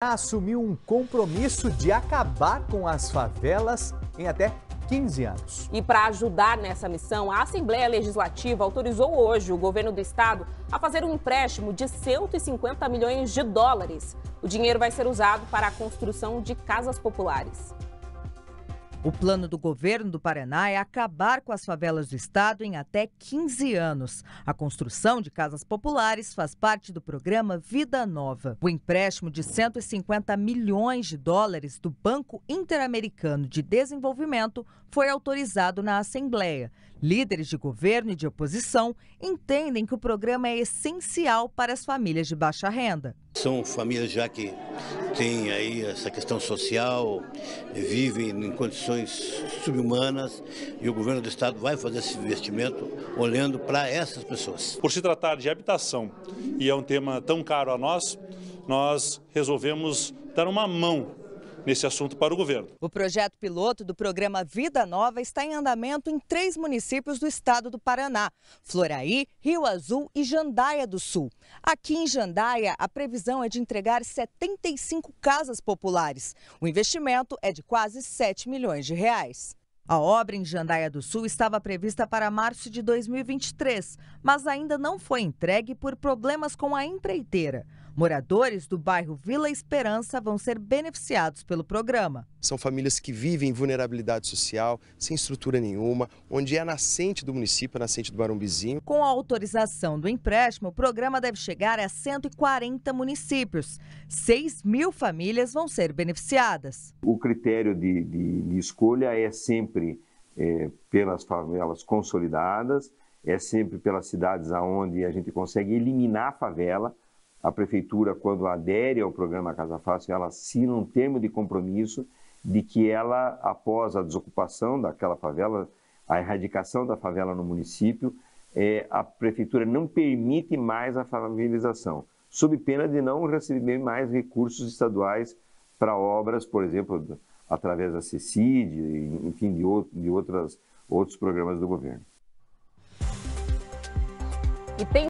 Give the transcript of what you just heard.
assumiu um compromisso de acabar com as favelas em até 15 anos. E para ajudar nessa missão, a Assembleia Legislativa autorizou hoje o governo do estado a fazer um empréstimo de 150 milhões de dólares. O dinheiro vai ser usado para a construção de casas populares. O plano do governo do Paraná é acabar com as favelas do estado em até 15 anos. A construção de casas populares faz parte do programa Vida Nova. O empréstimo de 150 milhões de dólares do Banco Interamericano de Desenvolvimento foi autorizado na Assembleia. Líderes de governo e de oposição entendem que o programa é essencial para as famílias de baixa renda. São famílias já que têm aí essa questão social, vivem em condições subhumanas e o governo do estado vai fazer esse investimento olhando para essas pessoas. Por se tratar de habitação e é um tema tão caro a nós, nós resolvemos dar uma mão nesse assunto para o governo. O projeto piloto do programa Vida Nova está em andamento em três municípios do estado do Paraná: Floraí, Rio Azul e Jandaia do Sul. Aqui em Jandaia, a previsão é de entregar 75 casas populares. O investimento é de quase 7 milhões de reais. A obra em Jandaia do Sul estava prevista para março de 2023, mas ainda não foi entregue por problemas com a empreiteira. Moradores do bairro Vila Esperança vão ser beneficiados pelo programa. São famílias que vivem em vulnerabilidade social, sem estrutura nenhuma, onde é a nascente do município, a nascente do Barumbizinho. Com a autorização do empréstimo, o programa deve chegar a 140 municípios. 6 mil famílias vão ser beneficiadas. O critério de, de, de escolha é sempre é, pelas favelas consolidadas, é sempre pelas cidades onde a gente consegue eliminar a favela. A prefeitura, quando adere ao programa Casa Fácil, ela assina um termo de compromisso de que ela, após a desocupação daquela favela, a erradicação da favela no município, é, a prefeitura não permite mais a favelização, sob pena de não receber mais recursos estaduais para obras, por exemplo, através da CECID, enfim, de, outro, de outras, outros programas do governo.